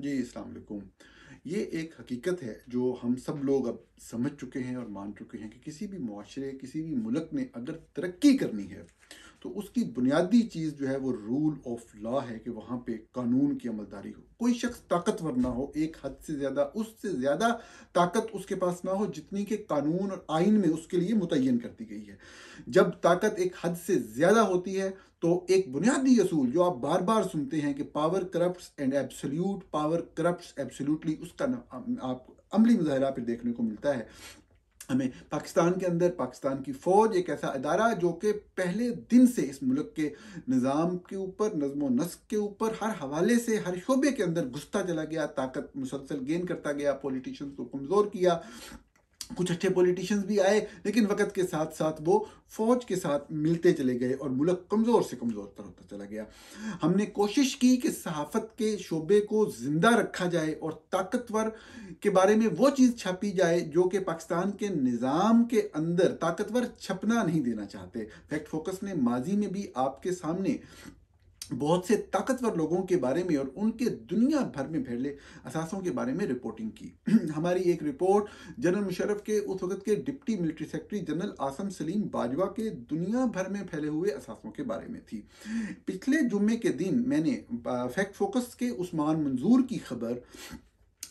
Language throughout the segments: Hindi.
जी अलकुम ये एक हकीकत है जो हम सब लोग अब समझ चुके हैं और मान चुके हैं कि किसी भी माशरे किसी भी मुल्क ने अगर तरक्की करनी है तो उसकी बुनियादी चीज़ जो है वो रूल ऑफ लॉ है कि वहाँ पे कानून की अमलदारी हो कोई शख्स ताकतवर ना हो एक हद से ज़्यादा उससे ज़्यादा ताकत उसके पास ना हो जितनी के कानून और आइन में उसके लिए मुतन कर दी गई है जब ताकत एक हद से ज़्यादा होती है तो एक बुनियादी असूल जो आप बार बार सुनते हैं कि power corrupt and absolute power corrupt absolutely उसका आप अमली मुजाहरा पे देखने को मिलता है हमें पाकिस्तान के अंदर पाकिस्तान की फ़ौज एक ऐसा अदारा जो कि पहले दिन से इस मुल्क के निज़ाम के ऊपर नज़म नस्क के ऊपर हर हवाले से हर शोबे के अंदर घुसता चला गया ताकत मुसलसल गेन करता गया पोलिटिशन को कमज़ोर किया कुछ अच्छे पॉलिटिशियंस भी आए लेकिन वक्त के साथ साथ वो फौज के साथ मिलते चले गए और मुल्क कमज़ोर से कमज़ोर तर होता चला गया हमने कोशिश की कि सहाफ़त के शोबे को ज़िंदा रखा जाए और ताकतवर के बारे में वो चीज़ छापी जाए जो कि पाकिस्तान के निज़ाम के अंदर ताकतवर छपना नहीं देना चाहते फैक्ट फोकस ने माजी में भी आपके सामने बहुत से ताकतवर लोगों के बारे में और उनके दुनिया भर में फैले असासों के बारे में रिपोर्टिंग की हमारी एक रिपोर्ट जनरल मुशरफ के उस वक्त के deputy military secretary general Asim Saleem Bajwa के दुनिया भर में फैले हुए असासों के बारे में थी पिछले जुम्मे के दिन मैंने फैक्ट फोकस के उस्मान मंजूर की खबर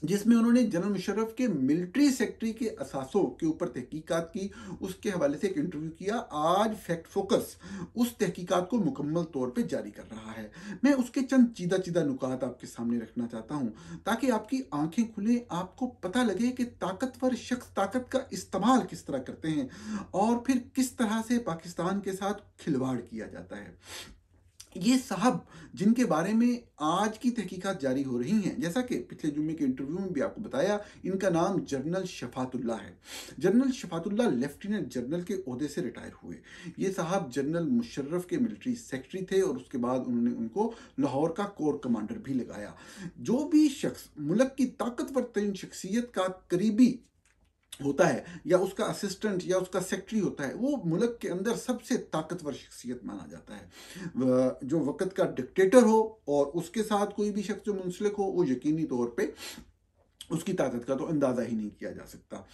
जिसमें उन्होंने जनरल मुशर्रफ के मिलिट्री सेक्रेटरी के असासों के ऊपर तहकीकात की उसके हवाले से एक इंटरव्यू किया आज फैक्ट फोकस उस तहकीकात को मुकम्मल तौर पे जारी कर रहा है मैं उसके चंद चीदा चीदा नुकात आपके सामने रखना चाहता हूँ ताकि आपकी आंखें खुलें आपको पता लगे कि ताकतवर शख्स ताकत का इस्तेमाल किस तरह करते हैं और फिर किस तरह से पाकिस्तान के साथ खिलवाड़ किया जाता है ये साहब जिनके बारे में आज की तहकीकात जारी हो रही हैं जैसा कि पिछले जुम्मे के इंटरव्यू में भी आपको बताया इनका नाम जनरल शफातुल्ला है जनरल शफातुल्ला लेफ्टिनेंट जनरल के अहदे से रिटायर हुए ये साहब जनरल मुशर्रफ के मिलिट्री सेक्रेटरी थे और उसके बाद उन्होंने उनको लाहौर का कोर कमांडर भी लगाया जो भी शख्स मुल्क की ताकतवर तरीन शख्सियत का करीबी होता है या उसका असिस्टेंट या उसका सेक्रेटरी होता है वो मुल्क के अंदर सबसे ताकतवर शख्सियत माना जाता है जो वक्त का डिक्टेटर हो और उसके साथ कोई भी शख्स जो मुंसलिक हो वो यकीनी तौर पे उसकी ताकत का तो अंदाज़ा ही नहीं किया जा सकता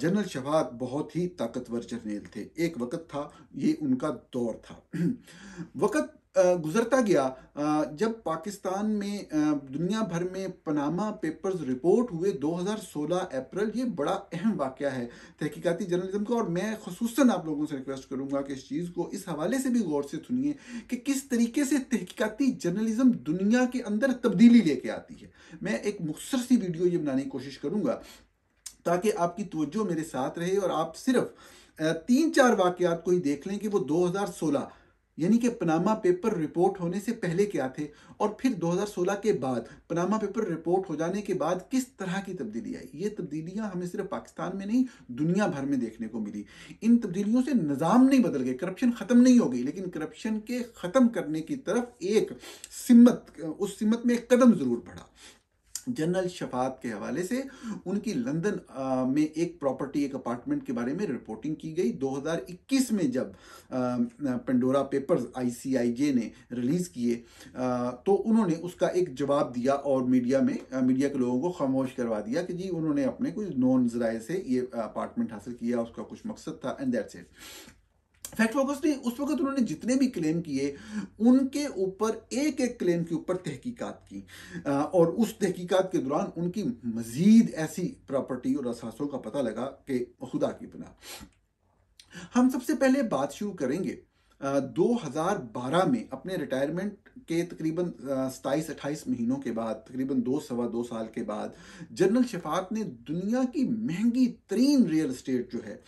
जनरल शफात बहुत ही ताकतवर जर्नेल थे एक वक्त था ये उनका दौर था वक्त गुजरता गया जब पाकिस्तान में दुनिया भर में पनामा पेपर्स रिपोर्ट हुए 2016 अप्रैल ये बड़ा अहम वाक़ है तहकीकती जर्नलिज्म का और मैं खसूस आप लोगों से रिक्वेस्ट करूँगा कि इस चीज़ को इस हवाले से भी गौर से सुनिए कि किस तरीके से तहकीकती जर्नलिज्म दुनिया के अंदर तब्दीली लेके आती है मैं एक मुखसर सी वीडियो ये बनाने की कोशिश करूँगा ताकि आपकी तवज्जो मेरे साथ रहे और आप सिर्फ तीन चार वाक़ात को ही देख लें कि वो दो यानी कि पनामा पेपर रिपोर्ट होने से पहले क्या थे और फिर 2016 के बाद पनामा पेपर रिपोर्ट हो जाने के बाद किस तरह की तब्दीली आई ये तब्दीलियां हमें सिर्फ पाकिस्तान में नहीं दुनिया भर में देखने को मिली इन तब्दीलियों से निज़ाम नहीं बदल गए करप्शन ख़त्म नहीं हो गई लेकिन करप्शन के ख़त्म करने की तरफ एक सिमत उस सिमत में एक कदम ज़रूर बढ़ा जनरल शफात के हवाले से उनकी लंदन में एक प्रॉपर्टी एक अपार्टमेंट के बारे में रिपोर्टिंग की गई 2021 में जब पेंडोरा पेपर्स आईसीआईजे ने रिलीज़ किए तो उन्होंने उसका एक जवाब दिया और मीडिया में मीडिया के लोगों को खामोश करवा दिया कि जी उन्होंने अपने कुछ नॉन ज़राए से ये अपार्टमेंट हासिल किया उसका कुछ मकसद था and that's it Fact Focus ने उस वक्त उन्होंने जितने भी क्लेम किए उनके ऊपर एक एक क्लेम के ऊपर तहकीकात की और उस तहकीकात के दौरान उनकी मज़ीद ऐसी प्रॉपर्टी और असासों का पता लगा कि खुदा की बना हम सबसे पहले बात शुरू करेंगे 2012 में अपने रिटायरमेंट के तकरीबन सताईस अट्ठाईस महीनों के बाद तकरीबन दो सवा दो साल के बाद जनरल शफात ने दुनिया की महंगी तरीन रियल इस्टेट जो है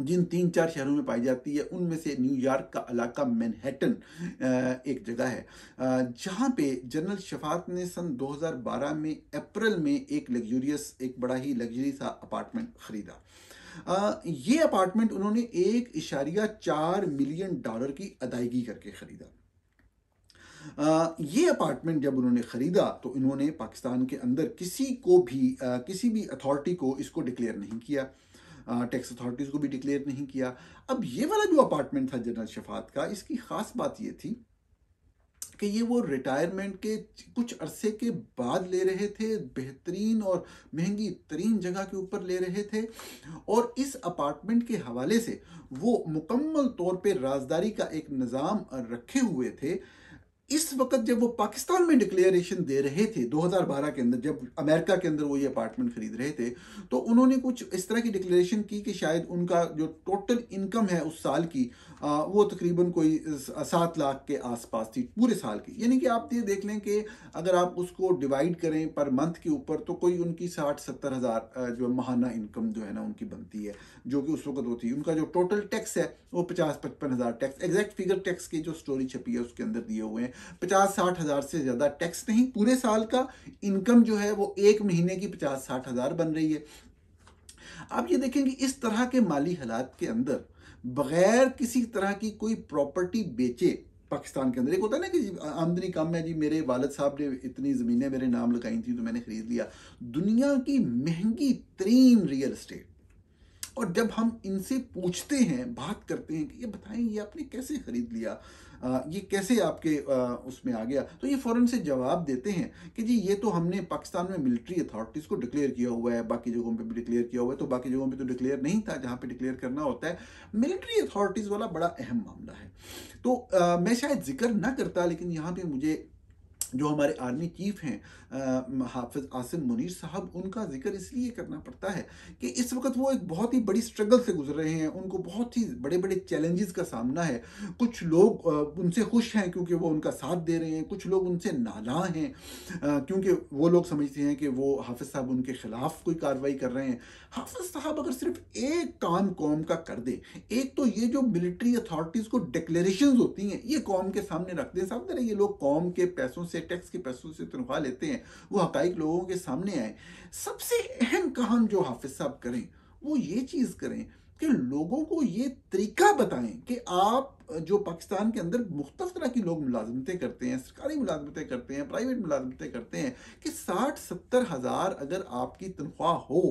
जिन तीन चार शहरों में पाई जाती है उनमें से न्यूयॉर्क का इलाका मैनहट्टन एक जगह है जहाँ पे जनरल शफात ने सन 2012 में अप्रैल में एक लग्जूरियस एक बड़ा ही लग्जरी सा अपार्टमेंट ख़रीदा ये अपार्टमेंट उन्होंने एक इशारिया चार मिलियन डॉलर की अदायगी करके ख़रीदा ये अपार्टमेंट जब उन्होंने ख़रीदा तो इन्होंने पाकिस्तान के अंदर किसी को भी किसी भी अथॉरिटी को इसको डिक्लेयर नहीं किया टैक्स अथॉरिटीज़ को भी डिक्लेयर नहीं किया अब ये वाला जो अपार्टमेंट था जनरल शफात का इसकी ख़ास बात ये थी कि ये वो रिटायरमेंट के कुछ अरसे के बाद ले रहे थे बेहतरीन और महंगी तरीन जगह के ऊपर ले रहे थे और इस अपार्टमेंट के हवाले से वो मुकम्मल तौर पे राजदारी का एक निज़ाम रखे हुए थे इस वक्त जब वो पाकिस्तान में डिक्लेरेशन दे रहे थे 2012 के अंदर जब अमेरिका के अंदर वो ये अपार्टमेंट खरीद रहे थे तो उन्होंने कुछ इस तरह की डिक्लेरेशन की कि शायद उनका जो टोटल इनकम है उस साल की आ, वो तकरीबन कोई सात लाख के आसपास थी पूरे साल की यानी कि आप ये देख लें कि अगर आप उसको डिवाइड करें पर मंथ के ऊपर तो कोई उनकी साठ सत्तर हज़ार जो महाना इनकम जो है ना उनकी बनती है जो कि उस वक्त होती है उनका जो टोटल टैक्स है वो पचास पचपन हज़ार टैक्स एग्जैक्ट फिगर टैक्स की जो स्टोरी छपी है उसके अंदर दिए हुए हैं पचास साठ हज़ार से ज़्यादा टैक्स नहीं पूरे साल का इनकम जो है वो एक महीने की पचास साठ हज़ार बन रही है आप ये देखेंगे इस तरह के माली हालात के अंदर बगैर किसी तरह की कोई प्रॉपर्टी बेचे पाकिस्तान के अंदर एक होता है ना कि आमदनी कम है जी मेरे वालद साहब ने इतनी ज़मीनें मेरे नाम लगाई थी तो मैंने ख़रीद लिया दुनिया की महंगी तरीन रियल इस्टेट और जब हम इनसे पूछते हैं बात करते हैं कि ये बताएं ये आपने कैसे खरीद लिया आ, ये कैसे आपके आ, उसमें आ गया तो ये फ़ौरन से जवाब देते हैं कि जी ये तो हमने पाकिस्तान में मिलिट्री अथॉरिटीज़ को डिक्लेयर किया हुआ है बाकी जगहों पे भी डिक्लेयर किया हुआ है तो बाकी जगहों पे तो डिक्लेयर नहीं था जहाँ पे डिक्लेयर करना होता है मिलिट्री अथॉरिटीज़ वाला बड़ा अहम मामला है तो आ, मैं शायद जिक्र ना करता लेकिन यहाँ पर मुझे जो हमारे आर्मी चीफ हैं हाफिज आसिम मुनीर साहब उनका जिक्र इसलिए करना पड़ता है कि इस वक्त वो एक बहुत ही बड़ी स्ट्रगल से गुजर रहे हैं उनको बहुत ही बड़े बड़े चैलेंजेस का सामना है कुछ लोग उनसे खुश हैं क्योंकि वो उनका साथ दे रहे हैं कुछ लोग उनसे नाला हैं क्योंकि वो लोग समझते हैं कि वो हाफिज साहब उनके ख़िलाफ़ कोई कार्रवाई कर रहे हैं हाफिज साहब अगर सिर्फ एक काम कौम का कर दे एक तो ये जो मिलिट्री अथॉरिटीज़ को डिक्लेरेशन होती हैं ये कौम के सामने रख दें साहब ये लोग कौम के पैसों से टैक्स के पैसों से तनख्वाह लेते हैं वो हक लोगों के सामने आए सबसे अहम काम जो हाफिज साहब करें वो ये चीज़ करें कि लोगों को ये तरीका बताएं कि आप जो पाकिस्तान के अंदर मुख्तफ तरह की लोग मुलाजमतें करते हैं सरकारी मुलाजमतें करते हैं प्राइवेट मुलाजमतें करते हैं कि साठ सत्तर हज़ार अगर आपकी तनख्वाह हो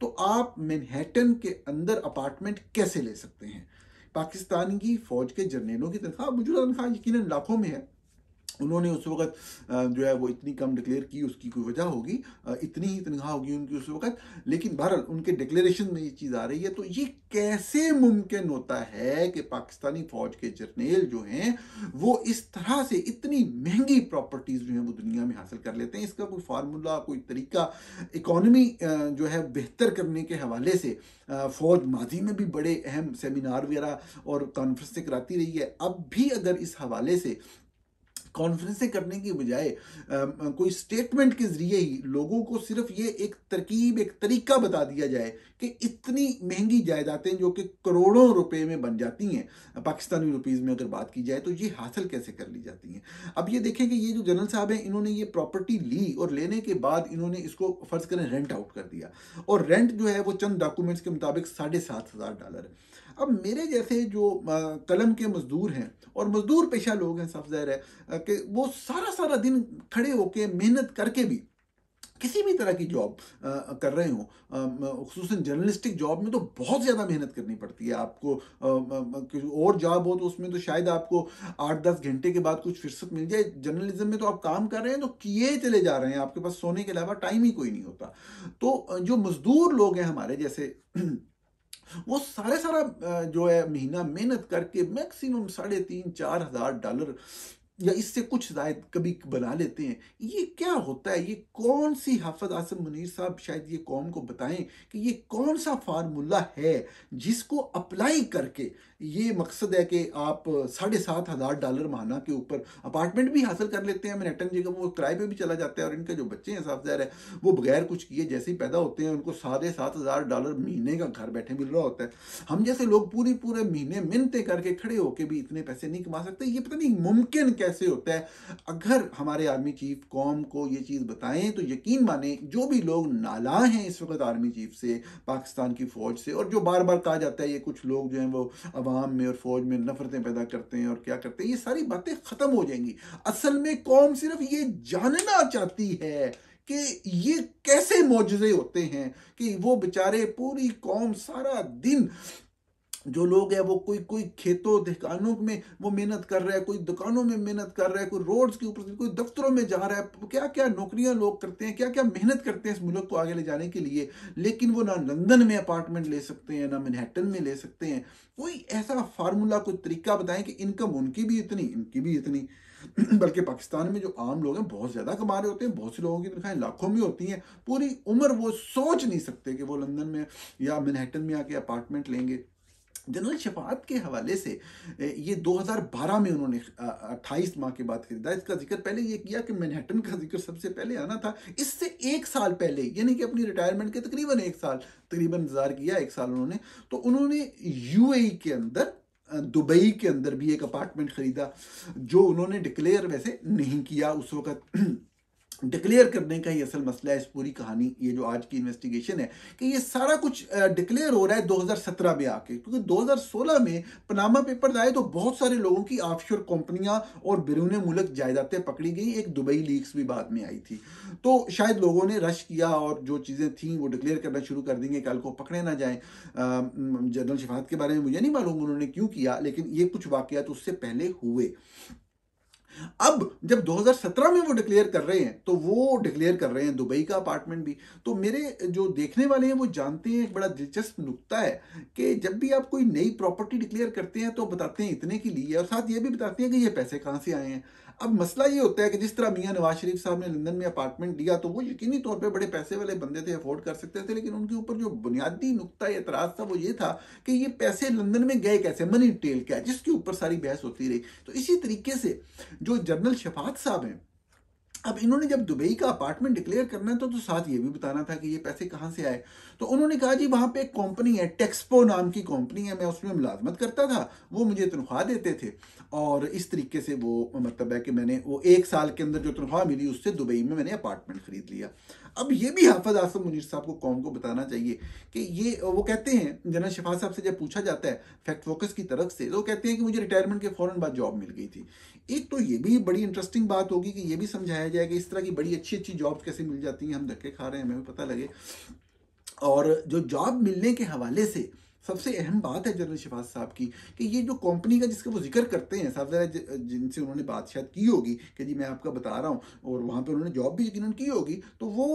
तो आप मैनहेटन के अंदर अपार्टमेंट कैसे ले सकते हैं पाकिस्तान की फ़ौज के जर्नेलों की तनख्वाह मौजूदा तनख्वाह यकीन लाखों में है उन्होंने उस वक्त जो है वो इतनी कम डिक्लेयर की उसकी कोई वजह होगी इतनी ही तनख्वाह होगी उनकी उस वक्त लेकिन बहरहाल उनके डिक्लेरेशन में ये चीज़ आ रही है तो ये कैसे मुमकिन होता है कि पाकिस्तानी फ़ौज के जर्नेल जो हैं वो इस तरह से इतनी महंगी प्रॉपर्टीज़ जो हैं वो दुनिया में हासिल कर लेते हैं इसका कोई फार्मूला कोई तरीका इकॉनमी जो है बेहतर करने के हवाले से फ़ौज माजी में भी बड़े अहम सेमिनार वगैरह और कॉन्फ्रेंसें कराती रही है अब भी अगर इस हवाले से कॉन्फ्रेंसें करने की बजाय कोई स्टेटमेंट के जरिए ही लोगों को सिर्फ ये एक तरकीब एक तरीका बता दिया जाए कि इतनी महंगी जायदादें जो कि करोड़ों रुपए में बन जाती हैं पाकिस्तानी रुपीज़ में अगर बात की जाए तो ये हासिल कैसे कर ली जाती हैं अब ये देखें कि ये जो जनरल साहब हैं इन्होंने ये प्रॉपर्टी ली और लेने के बाद इन्होंने इसको फ़र्ज़ करें रेंट आउट कर दिया और रेंट जो है वो चंद डॉक्यूमेंट्स के मुताबिक साढ़े सात हज़ार डॉलर है अब मेरे जैसे जो कलम के मज़दूर हैं और मज़दूर पेशा लोग हैं साफ जहर है कि वो सारा सारा दिन खड़े होके मेहनत करके भी किसी भी तरह की जॉब कर रहे हो खूस जर्नलिस्टिक जॉब में तो बहुत ज़्यादा मेहनत करनी पड़ती है आपको आ, और जॉब हो तो उसमें तो शायद आपको आठ दस घंटे के बाद कुछ फुर्सत मिल जाए जर्नलिज्म में तो आप काम कर रहे हैं तो किए चले जा रहे हैं आपके पास सोने के अलावा टाइम ही कोई नहीं होता तो जो मज़दूर लोग हैं हमारे जैसे वो सारे सारा जो है महीना मेहनत करके मैक्सिमम साढ़े तीन चार हज़ार डॉलर या इससे कुछ जायद कभी बना लेते हैं ये क्या होता है ये कौन सी हाफत आसम मुनीर साहब शायद ये कौम को बताएं कि ये कौन सा फार्मूला है जिसको अप्लाई करके ये मकसद है कि आप साढ़े सात हज़ार डॉलर महाना के ऊपर अपार्टमेंट भी हासिल कर लेते हैं मैनहटन जगह वो किराए पे भी चला जाता है और इनके जो बच्चे हैं साफ ज़ाहिर है वो बगैर कुछ किए जैसे ही पैदा होते हैं उनको साढ़े सात हज़ार डॉलर महीने का घर बैठे मिल रहा होता है हम जैसे लोग पूरी पूरे महीने मिनते करके खड़े होकर भी इतने पैसे नहीं कमा सकते ये पता नहीं मुमकिन क्या कैसे होता है अगर हमारे आर्मी चीफ कौम को ये चीज़ बताएं तो यकीन माने जो भी लोग नाला हैं इस वक्त आर्मी चीफ से पाकिस्तान की फ़ौज से और जो बार बार कहा जाता है ये कुछ लोग जो हैं वो आवाम में और फ़ौज में नफ़रतें पैदा करते हैं और क्या करते हैं ये सारी बातें ख़त्म हो जाएंगी असल में कौम सिर्फ ये जानना चाहती है कि ये कैसे मुआजे होते हैं कि वो बेचारे पूरी कौम सारा दिन जो लोग हैं वो कोई कोई खेतों दुकानों में वो मेहनत कर रहा है कोई दुकानों में मेहनत कर रहा है कोई रोड्स के ऊपर कोई दफ्तरों में जा रहा है क्या क्या नौकरियां लोग करते हैं क्या क्या मेहनत करते हैं इस मुल्क को आगे ले जाने के लिए लेकिन वो ना लंदन में अपार्टमेंट ले सकते हैं ना मैनहट्टन में ले सकते हैं कोई ऐसा फार्मूला कोई तरीका बताएं कि इनकम उनकी भी इतनी इनकी भी इतनी बल्कि पाकिस्तान में जो आम लोग हैं बहुत ज़्यादा कमा रहे होते हैं बहुत से लोगों की तनख्वाहें लाखों में होती हैं पूरी उम्र वो सोच नहीं सकते कि वो लंदन में या मैनहट्टन में आके अपार्टमेंट लेंगे जनरल शफात के हवाले से ये 2012 में उन्होंने 28 माह के बाद खरीदा इसका जिक्र पहले ये किया कि मैनहटन का जिक्र सबसे पहले आना था इससे एक साल पहले यानी कि अपनी रिटायरमेंट के तकरीबन एक साल तकरीबन इंतजार किया एक साल उन्होंने तो उन्होंने यूएई e के अंदर दुबई के अंदर भी एक अपार्टमेंट ख़रीदा जो उन्होंने डिक्लेयर वैसे नहीं किया उस वक़्त डिक्लेयर करने का ही असल मसला है इस पूरी कहानी ये जो आज की इन्वेस्टिगेशन है कि ये सारा कुछ डिक्लेयर हो रहा है 2017 में आके क्योंकि 2016 में पनामा पेपर आए तो बहुत सारे लोगों की ऑफशोर कंपनियां और बिरून मुल्क जायदादें पकड़ी गई एक दुबई लीक्स भी बाद में आई थी तो शायद लोगों ने रश किया और जो चीज़ें थी वो डिक्लेयर करना शुरू कर देंगे कल को पकड़े ना जाए जनरल शिफात के बारे में मुझे नहीं मालूम उन्होंने क्यों किया लेकिन ये कुछ वाक़ उससे पहले हुए अब जब 2017 में वो डिक्लेयर कर रहे हैं तो वो डिक्लेयर कर रहे हैं दुबई का अपार्टमेंट भी तो मेरे जो देखने वाले हैं वो जानते हैं एक बड़ा दिलचस्प नुकता है कि जब भी आप कोई नई प्रॉपर्टी डिक्लेयर करते हैं तो बताते हैं इतने की ली है और साथ ये भी बताते हैं कि ये पैसे कहाँ से आए हैं अब मसला ये होता है कि जिस तरह मियाँ नवाज शरीफ साहब ने लंदन में अपार्टमेंट दिया तो वो यकीनी तौर पे बड़े पैसे वाले बंदे थे अफोर्ड कर सकते थे लेकिन उनके ऊपर जो बुनियादी नुकता एतराज था वो ये था कि ये पैसे लंदन में गए कैसे मनी टेल क्या जिसके ऊपर सारी बहस होती रही तो इसी तरीके से जो जनरल शफात साहब हैं अब इन्होंने जब दुबई का अपार्टमेंट डिक्लेयर करना है तो साथ ये भी बताना था कि ये पैसे कहाँ से आए तो उन्होंने कहा जी वहाँ पे एक कंपनी है टेक्सपो नाम की कंपनी है मैं उसमें मुलाजमत करता था वो मुझे तनख्वाह देते थे और इस तरीके से वो मतलब है कि मैंने वो एक साल के अंदर जो तनख्वाह मिली उससे दुबई में मैंने अपार्टमेंट ख़रीद लिया अब ये भी हाफज आसम मुनीर साहब को कौम को बताना चाहिए कि ये वो कहते हैं जनरल शिफाज साहब से जब पूछा जाता है फैक्ट फोकस की तरफ से तो कहते हैं कि मुझे रिटायरमेंट के फ़ौरन बाद जॉब मिल गई थी एक तो ये भी बड़ी इंटरेस्टिंग बात होगी कि ये भी समझाया जाए कि इस तरह की बड़ी अच्छी अच्छी जॉब्स कैसे मिल जाती हैं हम धक्के खा रहे हैं हमें पता लगे और जो जॉब मिलने के हवाले से सबसे अहम बात है जनरल शिफाज साहब की कि ये जो कंपनी का जिसका वो जिक्र करते हैं साहब ज़रा जिनसे उन्होंने बात शायद की होगी कि जी मैं आपका बता रहा हूँ और वहाँ पर उन्होंने जॉब भी यकीन की होगी तो वो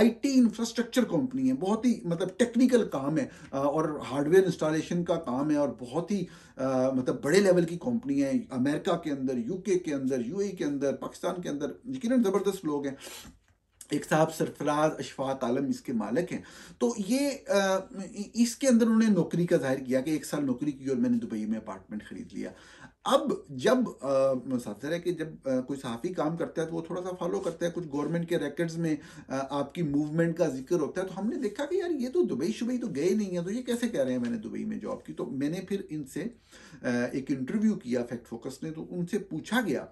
आईटी इंफ्रास्ट्रक्चर कंपनी है बहुत ही मतलब टेक्निकल काम है आ, और हार्डवेयर इंस्टॉलेशन का काम है और बहुत ही आ, मतलब बड़े लेवल की कंपनी है अमेरिका के अंदर यूके के अंदर यूए e के अंदर पाकिस्तान के अंदर यकीन ज़बरदस्त लोग हैं एक साहब सरफराज अशफाक आलम इसके मालिक हैं तो ये आ, इसके अंदर उन्होंने नौकरी का जाहिर किया कि एक साल नौकरी की और मैंने दुबई में अपार्टमेंट ख़रीद लिया अब जब साफर है कि जब आ, कोई सहाफ़ी काम करता है तो वो थोड़ा सा फॉलो करता है कुछ गवर्नमेंट के रिकॉर्ड्स में आ, आपकी मूवमेंट का जिक्र होता है तो हमने देखा कि यार ये तो दुबई शुबई तो गए नहीं है तो ये कैसे कह रहे हैं मैंने दुबई में जॉब की तो मैंने फिर इनसे एक इंटरव्यू किया फैक्ट फोकस ने तो उनसे पूछा गया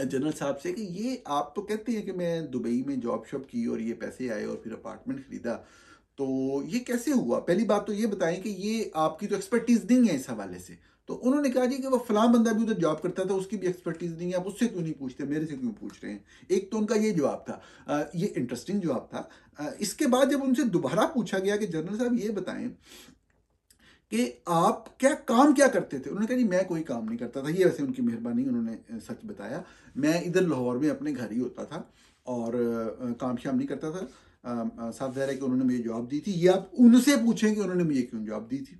जनरल साहब से कि ये आप तो कहते हैं कि मैं दुबई में जॉब शॉप की और ये पैसे आए और फिर अपार्टमेंट खरीदा तो ये कैसे हुआ पहली बात तो ये बताएं कि ये आपकी तो एक्सपर्टीज़ नहीं है इस हवाले से तो उन्होंने कहा जी कि वो फलां बंदा भी उधर जॉब करता था उसकी भी एक्सपर्टीज़ नहीं है आप उससे क्यों नहीं पूछते मेरे से क्यों पूछ रहे हैं एक तो उनका ये जवाब था आ, ये इंटरेस्टिंग जवाब था आ, इसके बाद जब उनसे दोबारा पूछा गया कि जनरल साहब ये बताएं कि आप क्या काम क्या करते थे उन्होंने कहा जी मैं कोई काम नहीं करता था ये वैसे उनकी मेहरबानी उन्होंने सच बताया मैं इधर लाहौर में अपने घर ही होता था और काम शाम नहीं करता था साफ जाहिर है कि उन्होंने मुझे जॉब दी थी ये आप उनसे पूछें कि उन्होंने मुझे क्यों जॉब दी थी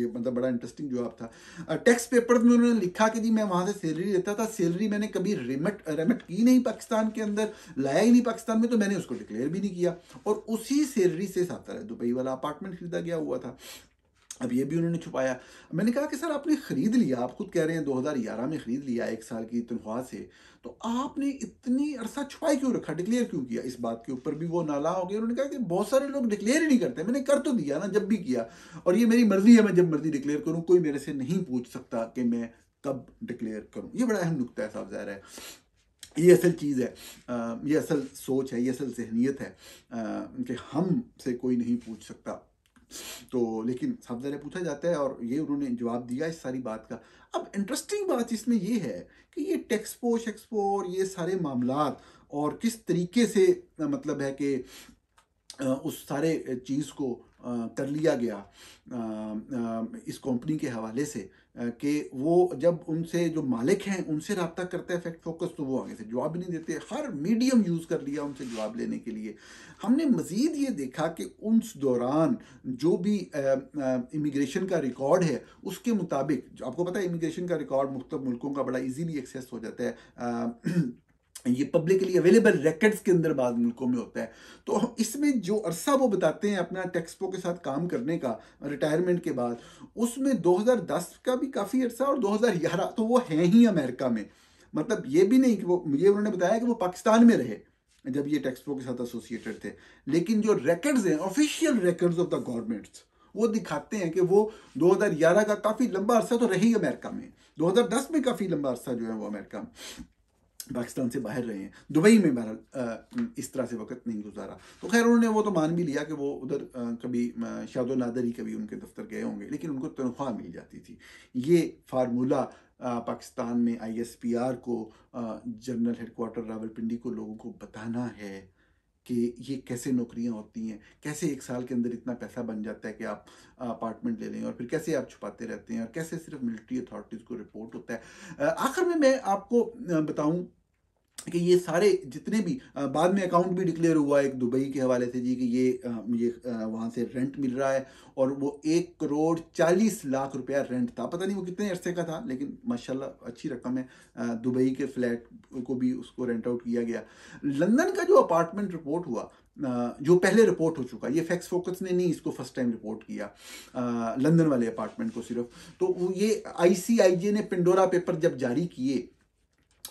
ये मतलब बड़ा इंटरेस्टिंग जॉब था टैक्स पेपर में उन्होंने लिखा कि जी मैं वहाँ से सैलरी लेता था सैलरी मैंने कभी रिमट रिमट की नहीं पाकिस्तान के अंदर लाया ही नहीं पाकिस्तान में तो मैंने उसको डिक्लेयर भी नहीं किया और उसी सैलरी से साथ दुबई वाला अपार्टमेंट खरीदा गया हुआ था अब ये भी उन्होंने छुपाया मैंने कहा कि सर आपने ख़रीद लिया आप खुद कह रहे हैं 2011 में ख़रीद लिया एक साल की तनख्वाह से तो आपने इतनी अरसा छुपाई क्यों रखा डिक्लेयर क्यों किया इस बात के ऊपर भी वो नाला हो गया उन्होंने कहा कि बहुत सारे लोग डिक्लेयर ही नहीं करते मैंने कर तो दिया ना जब भी किया और ये मेरी मर्ज़ी है मैं जब मर्ज़ी डिक्लेयर करूँ कोई मेरे से नहीं पूछ सकता कि मैं कब डिक्लेयर करूँ ये बड़ा अहम नुकता है साहब ज़ाहिर है ये असल चीज़ है ये असल सोच है ये असल जहनीत है कि हम से कोई नहीं पूछ सकता तो लेकिन साहबजादा पूछा जाता है और ये उन्होंने जवाब दिया इस सारी बात का अब इंटरेस्टिंग बात इसमें ये है कि ये टेक्सपो शेक्सपो और ये सारे मामला और किस तरीके से मतलब है कि उस सारे चीज़ को कर लिया गया इस कंपनी के हवाले से कि वो जब उनसे जो मालिक हैं उनसे रबता करता है फैक्ट फोकस तो वो आगे से जवाब नहीं देते हर मीडियम यूज़ कर लिया उनसे जवाब लेने के लिए हमने मज़ीद ये देखा कि उस दौरान जो भी इमिग्रेशन का रिकॉर्ड है उसके मुताबिक आपको पता है इमिग्रेशन का रिकॉर्ड मुख्तु मुल्कों का बड़ा ईजीली एक्सेस हो जाता है ये पब्लिकली अवेलेबल रिकॉर्ड्स के अंदर बाद मुल्कों में होता है तो इसमें जो अरसा वो बताते हैं अपना टेक्सपो के साथ काम करने का रिटायरमेंट के बाद उसमें 2010 का भी काफ़ी अरसा और 2011 तो वो हैं ही अमेरिका में मतलब ये भी नहीं कि वो ये उन्होंने बताया कि वो पाकिस्तान में रहे जब ये टेक्सपो के साथ एसोसिएटेड थे लेकिन जो रिकॉर्ड्स हैं official records of the governments वो दिखाते हैं कि वो 2011 का काफ़ी लंबा अरसा तो रही अमेरिका में 2010 में काफ़ी लंबा अरसा जो है वो अमेरिका में पाकिस्तान से बाहर रहे हैं दुबई में बहरहाल इस तरह से वक्त नहीं गुजारा तो खैर उन्होंने वो तो मान भी लिया कि वो उधर कभी शाद नादरी कभी उनके दफ्तर गए होंगे लेकिन उनको तनख्वाह मिल जाती थी ये फार्मूला पाकिस्तान में आईएसपीआर को जनरल हेडकोर्टर रावलपिंडी को लोगों को बताना है कि ये कैसे नौकरियां होती हैं कैसे एक साल के अंदर इतना पैसा बन जाता है कि आप अपार्टमेंट ले लें और फिर कैसे आप छुपाते रहते हैं और कैसे सिर्फ मिलिट्री अथॉरिटीज़ को रिपोर्ट होता है आखिर में मैं आपको बताऊं कि ये सारे जितने भी बाद में अकाउंट भी डिक्लेयर हुआ एक दुबई के हवाले से जी कि ये मुझे वहाँ से रेंट मिल रहा है और वो एक करोड़ चालीस लाख रुपया रेंट था पता नहीं वो कितने अरसे का था लेकिन माशाल्लाह अच्छी रकम है दुबई के फ्लैट को भी उसको रेंट आउट किया गया लंदन का जो अपार्टमेंट रिपोर्ट हुआ जो पहले रिपोर्ट हो चुका ये फैक्स फोकस ने नहीं इसको फर्स्ट टाइम रिपोर्ट किया लंदन वाले अपार्टमेंट को सिर्फ तो ये आई ने पिंडोरा पेपर जब जारी किए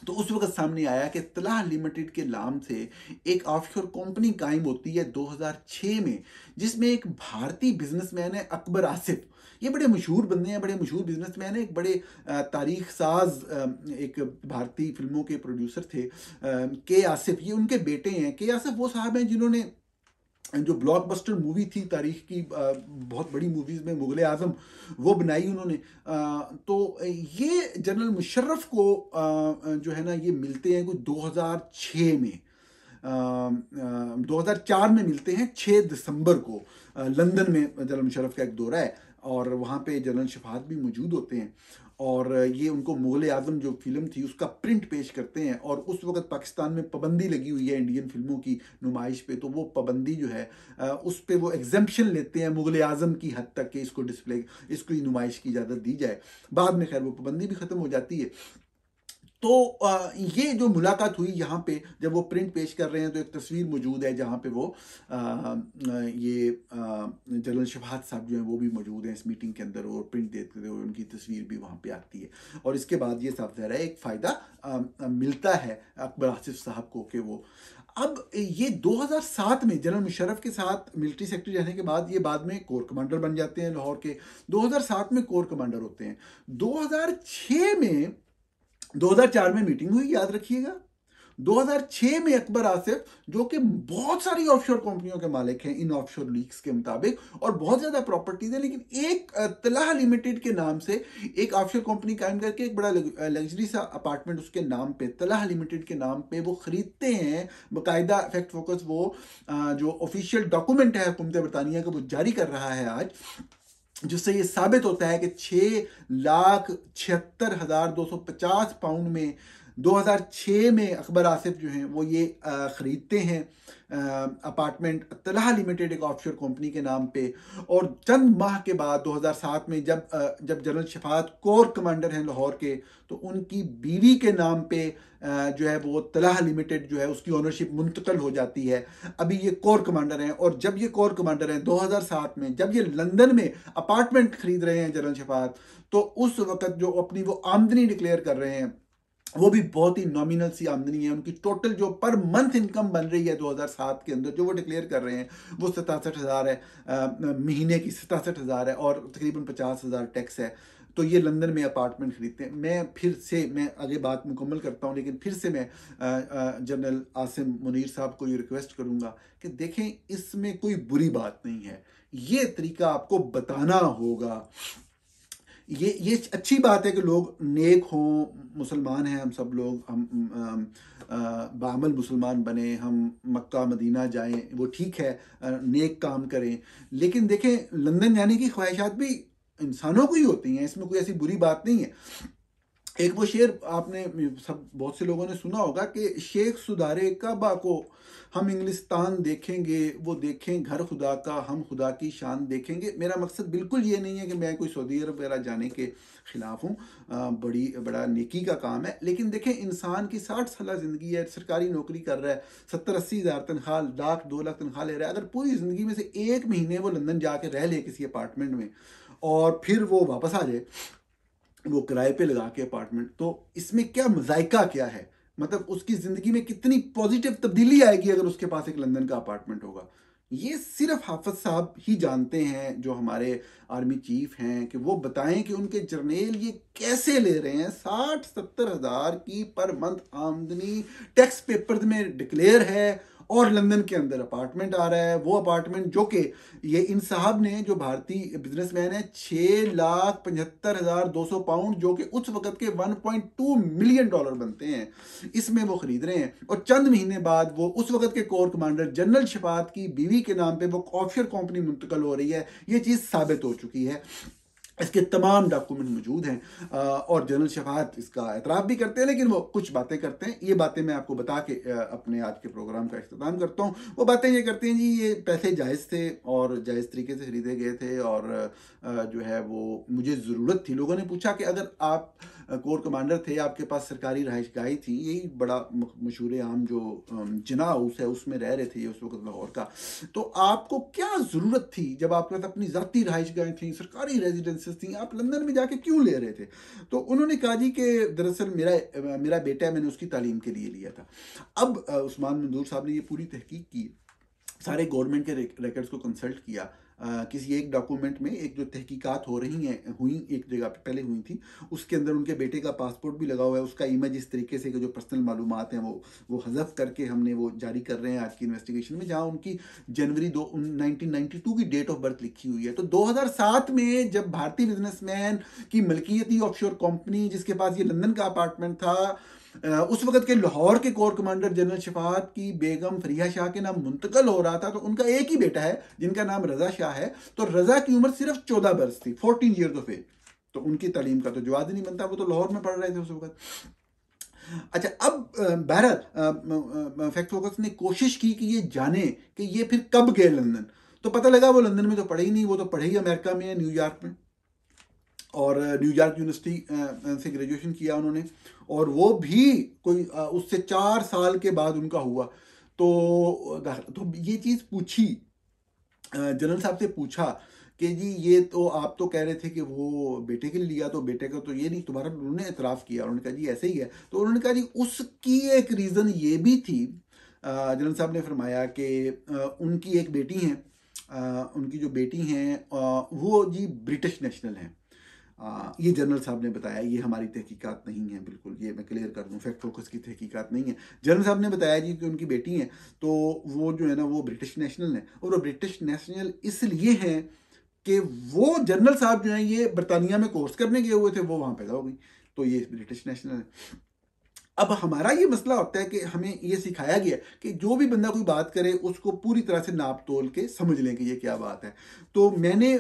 तो उस वक्त सामने आया कि तलाह लिमिटेड के नाम से एक ऑफशोर कंपनी कायम होती है 2006 में जिसमें एक भारतीय बिजनेसमैन है अकबर आसिफ ये बड़े मशहूर बंदे हैं बड़े मशहूर बिजनेसमैन हैं एक बड़े तारीख साज एक भारतीय फिल्मों के प्रोड्यूसर थे के आसिफ ये उनके बेटे हैं के आसिफ वो साहब हैं जिन्होंने जो ब्लॉकबस्टर मूवी थी तारीख की बहुत बड़ी मूवीज़ में मुग़ल आज़म वो बनाई उन्होंने तो ये जनरल मुशर्रफ को जो है ना ये मिलते हैं कुछ 2006 में 2004 में मिलते हैं 6 दिसंबर को लंदन में जनरल मुशर्रफ का एक दौरा है और वहाँ पे जनरल शफात भी मौजूद होते हैं और ये उनको मुग़ल आज़म जो फिल्म थी उसका प्रिंट पेश करते हैं और उस वक्त पाकिस्तान में पाबंदी लगी हुई है इंडियन फिल्मों की नुमाइश पे तो वो पाबंदी जो है उस पर वो एग्ज़म्पन लेते हैं मुग़ल आज़म की हद तक कि इसको डिस्प्ले इसको नुमाइश की इजाज़त दी जाए बाद में खैर वो पाबंदी भी ख़त्म हो जाती है तो ये जो मुलाकात हुई यहाँ पे जब वो प्रिंट पेश कर रहे हैं तो एक तस्वीर मौजूद है जहाँ पे वो ये जनरल शफात साहब जो हैं वो भी मौजूद हैं इस मीटिंग के अंदर और प्रिंट देते हुए उनकी तस्वीर भी वहाँ पे आती है और इसके बाद ये साफ जहरा एक फ़ायदा मिलता है अकबर आसिफ साहब को कि वो अब ये 2007 में जनरल मुशरफ के साथ मिलिट्री सेक्रेटरी रहने के बाद ये बाद में कोर कमांडर बन जाते हैं लाहौर के 2007 में कोर कमांडर होते हैं 2006 में 2004 में मीटिंग हुई याद रखिएगा 2006 में अकबर आसिफ जो कि बहुत सारी ऑफशोर कंपनियों के मालिक हैं इन ऑफशोर लीक्स के मुताबिक और बहुत ज़्यादा प्रॉपर्टीज हैं लेकिन एक तलाह लिमिटेड के नाम से एक ऑफशोर कंपनी कायम करके एक बड़ा लग्जरी सा अपार्टमेंट उसके नाम पे तलाह लिमिटेड के नाम पे वो ख़रीदते हैं बाकायदा फैक्ट फोकस वो जो ऑफिशियल डॉक्यूमेंट है हुकूमत बरतानिया का वो जारी कर रहा है आज जिससे ये साबित होता है कि छः लाख छिहत्तर हज़ार दो सौ पचास पाउंड में 2006 में अकबर आसिफ जो हैं वो ये ख़रीदते हैं अपार्टमेंट तलाह लिमिटेड एक ऑफशोर कंपनी के नाम पे और चंद माह के बाद 2007 में जब जब जनरल शफात कोर कमांडर हैं लाहौर के तो उनकी बीवी के नाम पे जो है वो तलाह लिमिटेड जो है उसकी ओनरशिप मुंतकल हो जाती है अभी ये कोर कमांडर हैं और जब ये कोर कमांडर हैं 2007 में जब ये लंदन में अपार्टमेंट ख़रीद रहे हैं जनरल शफात तो उस वक्त जो अपनी वो आमदनी डिक्लेयर कर रहे हैं वो भी बहुत ही नॉमिनल सी आमदनी है उनकी टोटल जो पर मंथ इनकम बन रही है 2007 के अंदर जो वो डिक्लेयर कर रहे हैं वो सतासठ हज़ार है आ, महीने की सतासठ हज़ार है और तकरीबन पचास हज़ार टैक्स है तो ये लंदन में अपार्टमेंट ख़रीदते हैं मैं फिर से मैं आगे बात मुकम्मल करता हूँ लेकिन फिर से मैं जनरल आसिम मुनीर साहब को ये रिक्वेस्ट करूँगा कि देखें इसमें कोई बुरी बात नहीं है ये तरीका आपको बताना होगा ये ये अच्छी बात है कि लोग नेक हों मुसलमान हैं हम सब लोग हम बामल मुसलमान बने हम मक्का मदीना जाएं वो ठीक है नेक काम करें लेकिन देखें लंदन जाने की ख्वाहिशात भी इंसानों को ही होती हैं इसमें कोई ऐसी बुरी बात नहीं है एक वो शेर आपने सब बहुत से लोगों ने सुना होगा कि शेख सुधारे कबा को हम इंग्लिस्तान देखेंगे वो देखें घर खुदा का हम खुदा की शान देखेंगे मेरा मकसद बिल्कुल ये नहीं है कि मैं कोई सऊदी अरब वगैरह जाने के ख़िलाफ़ हूँ बड़ी बड़ा नेकी का काम है लेकिन देखें इंसान की साठ साल ज़िंदगी है सरकारी नौकरी कर रहा है सत्तर अस्सी हज़ार तनख्वाह लाख दो लाख तनख्वाह ले रहा है अगर पूरी ज़िंदगी में से एक महीने वो लंदन जा रह ले किसी अपार्टमेंट में और फिर वो वापस आ जाए वो किराए पे लगा के अपार्टमेंट तो इसमें क्या जायका क्या है मतलब उसकी ज़िंदगी में कितनी पॉजिटिव तब्दीली आएगी अगर उसके पास एक लंदन का अपार्टमेंट होगा ये सिर्फ हाफज साहब ही जानते हैं जो हमारे आर्मी चीफ हैं कि वो बताएं कि उनके जर्नेल ये कैसे ले रहे हैं साठ सत्तर हज़ार की पर मंथ आमदनी टैक्स पेपर में डिक्लेयर है और लंदन के अंदर अपार्टमेंट आ रहा है वो अपार्टमेंट जो कि ये इन साहब ने जो भारतीय बिजनेसमैन है छः लाख पचहत्तर हज़ार दो सौ पाउंड जो कि उस वक्त के one point two million dollar बनते हैं इसमें वो ख़रीद रहे हैं और चंद महीने बाद वो उस वक्त के कोर कमांडर जनरल शिफात की बीवी के नाम पर वो ऑफियर कंपनी मुंतकल हो रही है ये चीज़ साबित हो चुकी है इसके तमाम डॉक्यूमेंट मौजूद हैं और जनरल शफात इसका एतराफ़ भी करते हैं लेकिन वो कुछ बातें करते हैं ये बातें मैं आपको बता के अपने आज के प्रोग्राम का अख्ताम करता हूँ वो बातें ये करते हैं जी ये पैसे जायज़ थे और जायज़ तरीके से खरीदे गए थे और जो है वो मुझे ज़रूरत थी लोगों ने पूछा कि अगर आप कोर कमांडर थे आपके पास सरकारी रहाइश गाही थी यही बड़ा मशहूर आम जो जना हाउस है उसमें रह रहे थे ये उस वक्त लाहौर का तो आपको क्या ज़रूरत थी जब आपके पास अपनी ज़ाती रहाइश गाहें थी सरकारी रेजिडेंसेस थी आप लंदन में जाके क्यों ले रहे थे तो उन्होंने कहा जी कि दरअसल मेरा मेरा बेटा है मैंने उसकी तालीम के लिए लिया था अब उस्मान मंजूर साहब ने ये पूरी तहकीक की सारे गवर्नमेंट के रिकॉर्ड्स को कंसल्ट किया किसी एक डॉक्यूमेंट में एक जो तहकीकात हो रही हैं हुई एक जगह पे पहले हुई थी उसके अंदर उनके बेटे का पासपोर्ट भी लगा हुआ है उसका इमेज इस तरीके से जो पर्सनल मालूम हैं वो वो हजफ करके हमने वो जारी कर रहे हैं आज की इन्वेस्टिगेशन में जहाँ उनकी जनवरी दो नाइनटीन की डेट ऑफ बर्थ लिखी हुई है तो दो में जब भारतीय बिजनेसमैन की मलकियती ऑफ कंपनी जिसके पास ये लंदन का अपार्टमेंट था उस वक्त के लाहौर के कोर कमांडर जनरल शफात की बेगम फरिया शाह के नाम मुंतकल हो रहा था तो उनका एक ही बेटा है जिनका नाम रजा शाह है तो रजा की उम्र सिर्फ चौदह बरस थी फोर्टीन ईयर ऑफ एज तो उनकी तालीम का तो जवाब नहीं बनता वो तो लाहौर में पढ़ रहे थे उस वक्त अच्छा अब बहरत फैक्ट फोकस ने कोशिश की कि ये जाने कि ये फिर कब गए लंदन तो पता लगा वो लंदन में तो पढ़े ही नहीं वो तो पढ़े ही अमेरिका में या न्यूयॉर्क में और न्यूयॉर्क यूनिवर्सिटी से ग्रेजुएशन किया उन्होंने और वो भी कोई उससे चार साल के बाद उनका हुआ तो तो ये चीज़ पूछी जनरल साहब से पूछा कि जी ये तो आप तो कह रहे थे कि वो बेटे के लिए लिया तो बेटे का तो ये नहीं तुम्हारा उन्होंने एतराफ़ किया उन्होंने कहा जी ऐसे ही है तो उन्होंने कहा जी उसकी एक रीज़न ये भी थी जनरल साहब ने फरमाया कि उनकी एक बेटी हैं उनकी जो बेटी हैं वो जी ब्रिटिश नेशनल हैं ये जनरल साहब ने बताया ये हमारी तहकीकात नहीं है बिल्कुल ये मैं क्लियर कर दूँ फैक्ट फोकस की तहकीकात नहीं है जनरल साहब ने बताया जी कि उनकी बेटी है तो वो जो है ना वो ब्रिटिश नेशनल है और वो ब्रिटिश नेशनल इसलिए हैं कि वो जनरल साहब जो हैं ये बरतानिया में कोर्स करने गए हुए थे वो वहाँ पैदा हो गई तो ये ब्रिटिश नेशनल है अब हमारा ये मसला होता है कि हमें ये सिखाया गया कि जो भी बंदा कोई बात करे उसको पूरी तरह से नाप तोल के समझ लें कि ये क्या बात है तो मैंने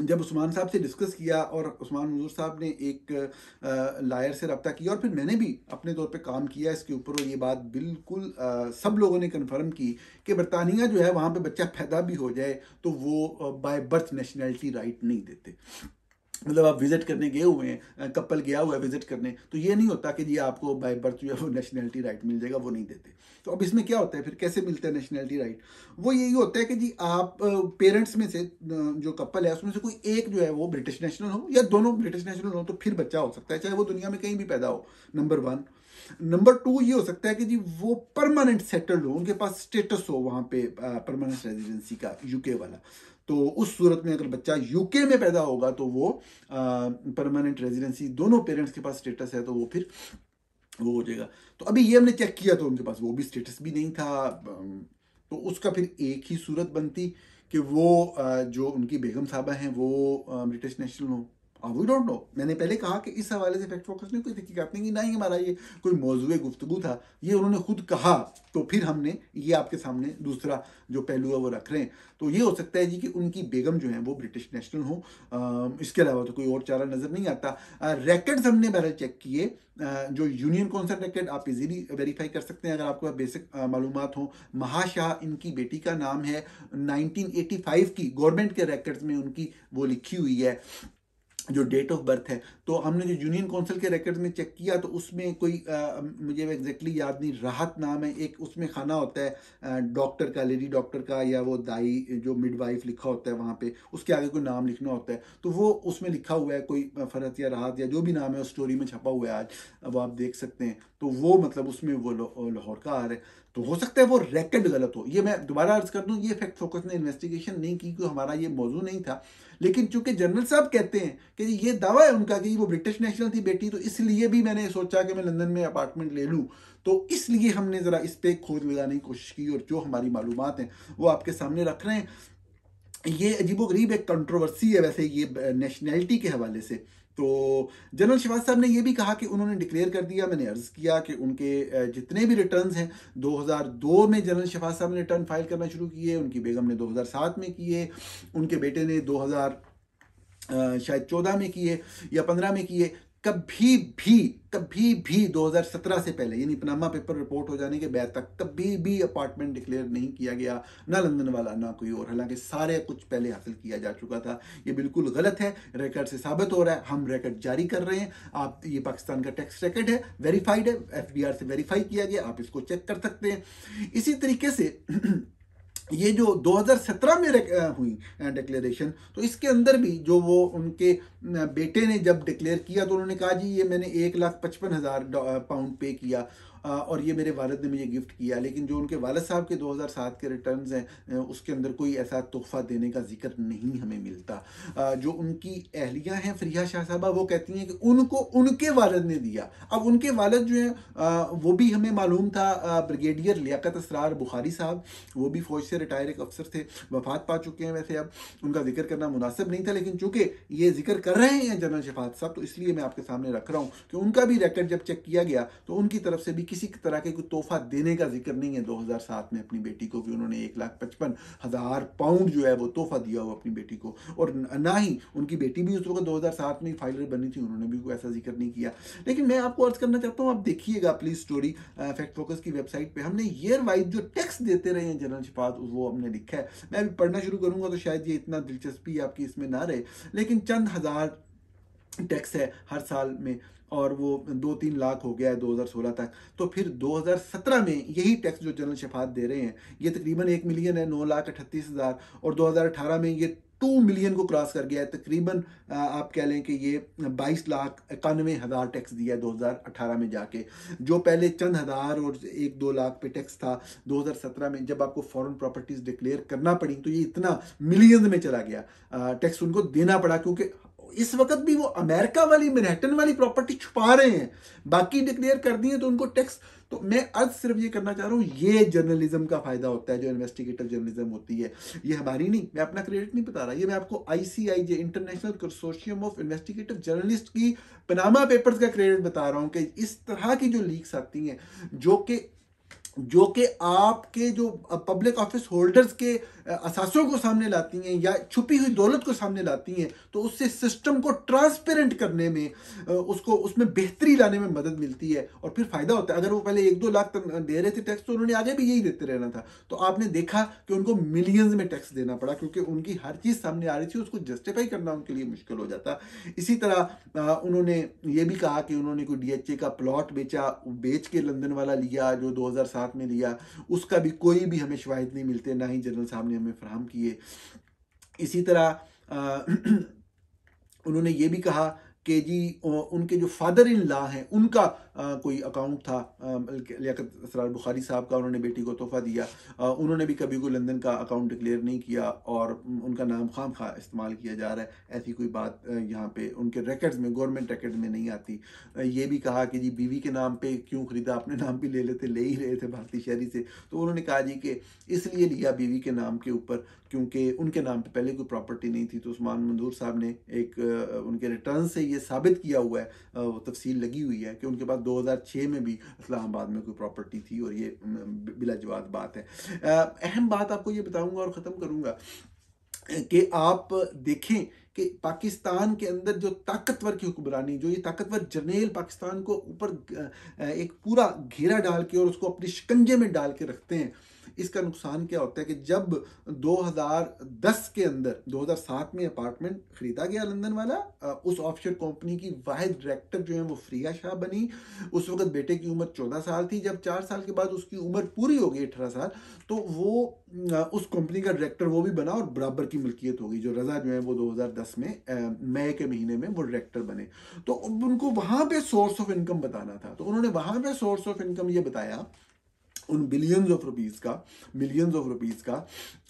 जब उस्मान साहब से डिस्कस किया और उस्मान मंजूर साहब ने एक लायर से रबता किया और फिर मैंने भी अपने तौर पे काम किया इसके ऊपर और ये बात बिल्कुल सब लोगों ने कंफर्म की कि बरतानिया जो है वहाँ पे बच्चा पैदा भी हो जाए तो वो बाय बर्थ नेशनैलिटी राइट नहीं देते मतलब आप विजिट करने गए हुए हैं कपल गया हुआ है विजिट करने तो ये नहीं होता कि जी आपको बाय बर्थ जो है वो नेशनैलिटी राइट मिल जाएगा वो नहीं देते तो अब इसमें क्या होता है फिर कैसे मिलता है नेशनैलिटी राइट वो यही होता है कि जी आप पेरेंट्स में से जो कपल है उसमें से कोई एक जो है वो ब्रिटिश नेशनल हो या दोनों ब्रिटिश नेशनल हो तो फिर बच्चा हो सकता है चाहे वो दुनिया में कहीं भी पैदा हो नंबर वन नंबर टू ये हो सकता है कि जी वो परमानेंट सेटल्ड हो उनके पास स्टेटस हो वहाँ पे परमानेंट रेजिडेंसी का यूके वाला तो उस सूरत में अगर बच्चा यूके में पैदा होगा तो वो परमानेंट रेजिडेंसी दोनों पेरेंट्स के पास स्टेटस है तो वो फिर वो हो जाएगा तो अभी ये हमने चेक किया तो उनके पास वो भी स्टेटस भी नहीं था तो उसका फिर एक ही सूरत बनती कि वो जो उनकी बेगम साहबा हैं वो ब्रिटिश नेशनल हों और वी डोंट नो मैंने पहले कहा कि इस हवाले से फैक्ट फोकस में कोई तहकीकत नहीं ना ही हमारा ये कोई मौजू गुफ्तु था ये उन्होंने खुद कहा तो फिर हमने ये आपके सामने दूसरा जो पहलू है वो रख रहे हैं तो ये हो सकता है जी कि उनकी बेगम जो है वो ब्रिटिश नेशनल हो इसके अलावा तो कोई और चारा नज़र नहीं आता रैकेट्स uh, हमने बहर चेक किए uh, जो यूनियन कौनसल रैकेट आप इजीली वेरीफाई कर सकते हैं अगर आपको बेसिक uh, मालूम हो महाशाह इनकी बेटी का नाम है 1985 की गवर्नमेंट के रैकेट्स में उनकी वो लिखी हुई है जो डेट ऑफ बर्थ है तो हमने जो यूनियन काउंसिल के रिकॉर्ड में चेक किया तो उसमें कोई आ, मुझे एग्जैक्टली याद नहीं राहत नाम है एक उसमें खाना होता है डॉक्टर का लेडी डॉक्टर का या वो दाई जो मिडवाइफ लिखा होता है वहाँ पे उसके आगे कोई नाम लिखना होता है तो वो उसमें लिखा हुआ है कोई फरत या राहत या जो भी नाम है उस स्टोरी में छपा हुआ है आज वो आप देख सकते हैं तो वो मतलब उसमें वो लाहौर का आ रहा है तो हो सकता है वो रैकेट गलत हो ये मैं दोबारा अर्ज कर दूँ ये फैक्ट फोकस ने इन्वेस्टिगेशन नहीं की क्योंकि हमारा ये मौजू नहीं था लेकिन चूंकि जनरल साहब कहते हैं कि ये दावा है उनका कि वो ब्रिटिश नेशनल थी बेटी तो इसलिए भी मैंने सोचा कि मैं लंदन में अपार्टमेंट ले लूँ तो इसलिए हमने ज़रा इस पर खोज लगाने की कोशिश की और जो हमारी मालूम हैं वो आपके सामने रख रहे हैं ये अजीब एक कंट्रोवर्सी है वैसे ये नेशनैलिटी के हवाले से तो जनरल श्रीवास्तव साहब ने ये भी कहा कि उन्होंने डिक्लेयर कर दिया मैंने अर्ज़ किया कि उनके जितने भी रिटर्न हैं 2002 में जनरल श्रीवास्तव साहब ने रिटर्न फाइल करना शुरू किए उनकी बेगम ने 2007 में किए उनके बेटे ने 2000 शायद चौदह में किए या पंद्रह में किए कभी भी कभी भी 2017 से पहले यानी पनामा पेपर रिपोर्ट हो जाने के बाद तक कभी भी अपार्टमेंट डिक्लेयर नहीं किया गया ना लंदन वाला ना कोई और हालांकि सारे कुछ पहले हासिल किया जा चुका था ये बिल्कुल गलत है रिकॉर्ड से साबित हो रहा है हम रिकॉर्ड जारी कर रहे हैं आप ये पाकिस्तान का टैक्स रिकॉर्ड है वेरीफाइड है एफ से वेरीफाई किया गया आप इसको चेक कर सकते हैं इसी तरीके से ये जो 2017 में हुई डिक्लेरेशन तो इसके अंदर भी जो वो उनके बेटे ने जब डिक्लेयर किया तो उन्होंने कहा जी ये मैंने एक लाख पचपन हज़ार पाउंड पे किया और ये मेरे वालद ने मुझे गिफ्ट किया लेकिन जो उनके वालद साहब के 2007 के रिटर्न्स हैं उसके अंदर कोई ऐसा तोहफ़ा देने का जिक्र नहीं हमें मिलता जो उनकी अहलियाँ हैं फ्रिया शाह साहबा वो कहती हैं कि उनको उनके वालद ने दिया अब उनके वालद जो हैं वो भी हमें मालूम था ब्रिगेडियर लियाकत असरार बुखारी साहब वो भी फ़ौज से रिटायर एक अफसर थे वफात पा चुके हैं वैसे अब उनका जिक्र करना मुनासिब नहीं था लेकिन चूँकि ये जिक्र कर रहे हैं जनरल शफात साहब तो इसलिए मैं आपके सामने रख रहा हूँ कि उनका भी रिकॉर्ड जब चेक किया गया तो उनकी तरफ से भी किसी तरह के कोई तोहफा देने का जिक्र नहीं है 2007 में अपनी बेटी को कि उन्होंने एक लाख पचपन हज़ार पाउंड जो है वो तोहफा दिया हो अपनी बेटी को और ना ही उनकी बेटी भी उस वक्त दो में ही फाइलर बनी थी उन्होंने भी कोई ऐसा जिक्र नहीं किया लेकिन मैं आपको अर्ज करना चाहता हूँ आप देखिएगा प्लीज़ स्टोरी फैक्ट फोकस की वेबसाइट पर हमने ईयर वाइज जो टैक्स देते रहे हैं जनरल शिफात वो हमने लिखा है मैं अभी पढ़ना शुरू करूँगा तो शायद ये इतना दिलचस्पी आपकी इसमें ना रहे लेकिन चंद हज़ार टैक्स है हर साल में और वो दो तीन लाख हो गया है 2016 तक तो फिर 2017 में यही टैक्स जो जनरल शफात दे रहे हैं ये तकरीबन एक मिलियन है नौ लाख अठतीस हज़ार और 2018 में ये टू मिलियन को क्रॉस कर गया है तकरीबन आप कह लें कि ये बाईस लाख इक्यानवे हज़ार टैक्स दिया है 2018 में जाके जो पहले चंद हज़ार और एक दो लाख पे टैक्स था 2017 में जब आपको फॉरेन प्रॉपर्टीज़ डिक्लेयर करना पड़ी तो ये इतना मिलियन में चला गया टैक्स उनको देना पड़ा क्योंकि इस वक्त भी वो अमेरिका वाली मैनहट्टन वाली प्रॉपर्टी छुपा रहे हैं बाकी डिक्लेयर कर दिए तो उनको टैक्स तो मैं अर्ज सिर्फ ये करना चाह रहा हूँ ये जर्नलिज्म का फायदा होता है जो इन्वेस्टिगेटिव जर्नलिज्म होती है ये हमारी नहीं मैं अपना क्रेडिट नहीं बता रहा ये मैं आपको ICI J International Consortium of Investigative Journalist की पनामा पेपर्स का क्रेडिट बता रहा हूँ कि इस तरह की जो लीक्स आती हैं जो कि जो कि आपके जो पब्लिक ऑफिस होल्डर्स के असासों को सामने लाती हैं या छुपी हुई दौलत को सामने लाती हैं तो उससे सिस्टम को ट्रांसपेरेंट करने में उसको उसमें बेहतरी लाने में मदद मिलती है और फिर फ़ायदा होता है अगर वो पहले एक दो लाख तक दे रहे थे टैक्स तो उन्होंने आगे भी यही देते रहना था तो आपने देखा कि उनको मिलियंस में टैक्स देना पड़ा क्योंकि उनकी हर चीज़ सामने आ रही थी उसको जस्टिफाई करना उनके लिए मुश्किल हो जाता इसी तरह उन्होंने ये भी कहा कि उन्होंने कोई डी का प्लॉट बेचा बेच के लंदन वाला लिया जो दो में लिया उसका भी कोई भी हमें शवाहिद नहीं मिलते ना ही जनरल साहब ने उन्होंने हमें फ्राहम किए इसी तरह उन्होंने ये भी कहा कि जी उनके जो फादर इन ला हैं उनका आ, कोई अकाउंट था लियाकत असरार बुखारी साहब का उन्होंने बेटी को तोहफा दिया आ, उन्होंने भी कभी कोई लंदन का अकाउंट डिक्लेयर नहीं किया और उनका नाम खाम खा इस्तेमाल किया जा रहा है ऐसी कोई बात यहाँ पे उनके रिकॉर्ड्स में गवर्नमेंट रिकॉर्ड में नहीं आती ये भी कहा कि जी बीवी के नाम पर क्यों ख़रीदा अपने नाम भी ले लेते ले ही रहे थे भारतीय शहरी से तो उन्होंने कहा जी कि इसलिए लिया बीवी के नाम के ऊपर क्योंकि उनके नाम पे पहले कोई प्रॉपर्टी नहीं थी तो उस्मान मंजूर साहब ने एक उनके रिटर्न से ये साबित किया हुआ है वो तफसील लगी हुई है कि उनके पास 2006 में भी इस्लामाबाद में कोई प्रॉपर्टी थी और ये बिलाजवाब बात है अहम बात आपको ये बताऊंगा और ख़त्म करूंगा कि आप देखें कि पाकिस्तान के अंदर जो ताकतवर की हुक्मरानी जो ये ताकतवर जर्नेल पाकिस्तान को ऊपर एक पूरा घेरा डाल के और उसको अपने शिकंजे में डाल के रखते हैं इसका नुकसान क्या होता है कि जब 2010 के अंदर 2007 में अपार्टमेंट खरीदा गया लंदन वाला उस ऑफशोर कंपनी की वाहि डायरेक्टर जो है वो फ्रिया शाह बनी उस वक्त बेटे की उम्र 14 साल थी जब चार साल के बाद उसकी उम्र पूरी हो गई अठारह साल तो वो उस कंपनी का डायरेक्टर वो भी बना और बराबर की मिल्कियत होगी जो रजा जो है वो दो में मई के महीने में वो डायरेक्टर बने तो उनको वहाँ पर सोर्स ऑफ इनकम बताना था तो उन्होंने वहाँ पर सोर्स ऑफ इनकम ये बताया उन बिलियंस ऑफ रुपीज़ का मिलियंस ऑफ रुपीज़ का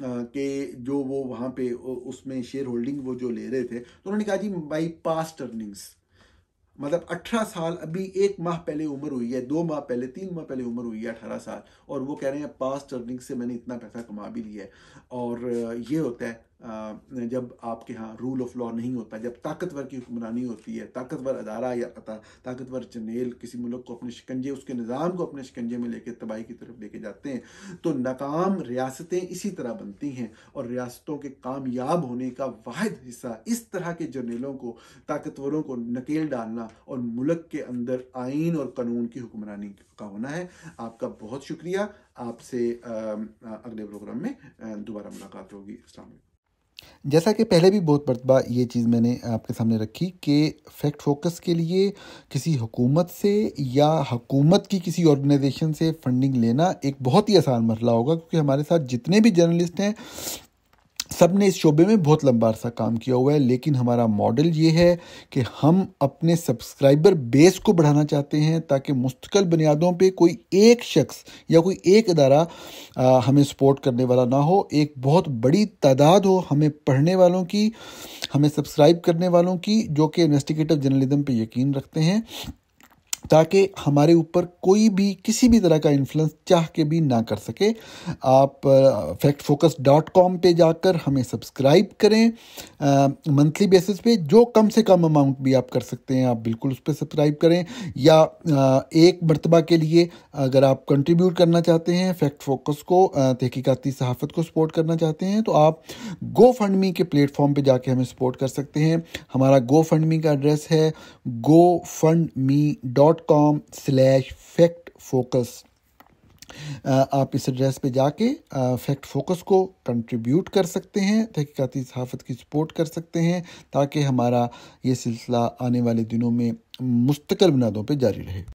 के जो वो वहाँ पे उसमें शेयर होल्डिंग वो जो ले रहे थे तो उन्होंने कहा जी बाई पास्ट अर्निंग्स मतलब अठारह साल अभी एक माह पहले उम्र हुई है दो माह पहले तीन माह पहले उम्र हुई है अठारह साल और वो कह रहे हैं पास्ट अर्निंग से मैंने इतना पैसा कमा भी लिया है और ये होता है जब आपके यहाँ रूल ऑफ लॉ नहीं होता जब ताकतवर की हुक्मरानी होती है ताकतवर अदारा या ताकतवर जनेल किसी मुल्क को अपने शिकंजे उसके निज़ाम को अपने शिकंजे में लेके तबाही की तरफ लेके जाते हैं तो नाकाम रियासतें इसी तरह बनती हैं और रियासतों के कामयाब होने का वाद हिस्सा इस तरह के जनेलों को ताकतवरों को नकेल डालना और मुल्क के अंदर आइन और कानून की हुक्मरानी का होना है आपका बहुत शुक्रिया आपसे अगले प्रोग्राम में दोबारा मुलाकात होगी अलैक्म जैसा कि पहले भी बहुत मरतबा ये चीज़ मैंने आपके सामने रखी कि फैक्ट फोकस के लिए किसी हुकूमत से या हकूमत की किसी ऑर्गेनाइजेशन से फंडिंग लेना एक बहुत ही आसान मसला होगा क्योंकि हमारे साथ जितने भी जर्नलिस्ट हैं सब ने इस शोबे में बहुत लंबा अरसा काम किया हुआ है लेकिन हमारा मॉडल ये है कि हम अपने सब्सक्राइबर बेस को बढ़ाना चाहते हैं ताकि मुस्तकिल बुनियादों पे कोई एक शख्स या कोई एक अदारा हमें सपोर्ट करने वाला ना हो एक बहुत बड़ी तादाद हो हमें पढ़ने वालों की हमें सब्सक्राइब करने वालों की जो कि इन्वेस्टिगेटिव जर्नलिज्म पे यकीन रखते हैं ताकि हमारे ऊपर कोई भी किसी भी तरह का इन्फ्लुएंस चाह के भी ना कर सके आप फैक्ट फोकस डॉट कॉम पर जाकर हमें सब्सक्राइब करें मंथली बेसिस पे जो कम से कम अमाउंट भी आप कर सकते हैं आप बिल्कुल उस पर सब्सक्राइब करें या आ, एक मरतबा के लिए अगर आप कंट्रीब्यूट करना चाहते हैं फैक्ट फोकस को तहकीकती सहाफ़त को सपोर्ट करना चाहते हैं तो आप गो फंड मी के प्लेटफॉर्म पर जाके हमें सपोर्ट कर सकते हैं हमारा गो फंड मी का एड्रेस है GoFundMe dot dot com slash Fact Focus आप इस एड्रेस पे जाके फैक्ट uh, फोकस को कंट्रीब्यूट कर सकते हैं तहकीकती सहाफ़त की सपोर्ट कर सकते हैं ताकि हमारा ये सिलसिला आने वाले दिनों में मुस्तकिल बुनियादों पर जारी रहे